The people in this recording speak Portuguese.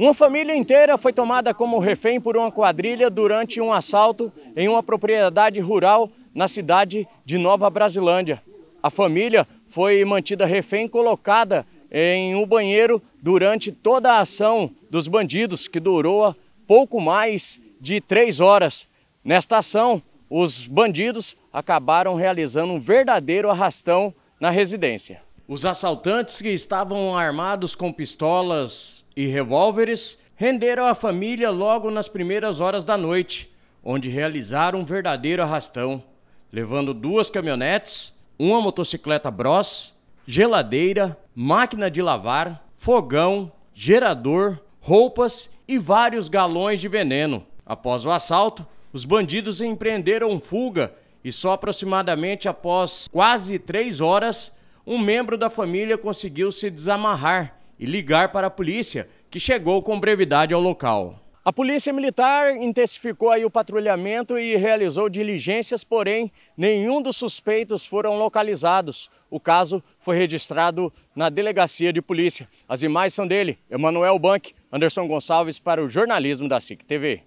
Uma família inteira foi tomada como refém por uma quadrilha durante um assalto em uma propriedade rural na cidade de Nova Brasilândia. A família foi mantida refém colocada em um banheiro durante toda a ação dos bandidos, que durou pouco mais de três horas. Nesta ação, os bandidos acabaram realizando um verdadeiro arrastão na residência. Os assaltantes que estavam armados com pistolas, e revólveres, renderam a família logo nas primeiras horas da noite, onde realizaram um verdadeiro arrastão, levando duas caminhonetes, uma motocicleta Bros, geladeira, máquina de lavar, fogão, gerador, roupas e vários galões de veneno. Após o assalto, os bandidos empreenderam fuga e só aproximadamente após quase três horas, um membro da família conseguiu se desamarrar e ligar para a polícia, que chegou com brevidade ao local. A Polícia Militar intensificou aí o patrulhamento e realizou diligências, porém, nenhum dos suspeitos foram localizados. O caso foi registrado na Delegacia de Polícia. As imagens são dele, Emanuel Bank, Anderson Gonçalves para o Jornalismo da SIC TV.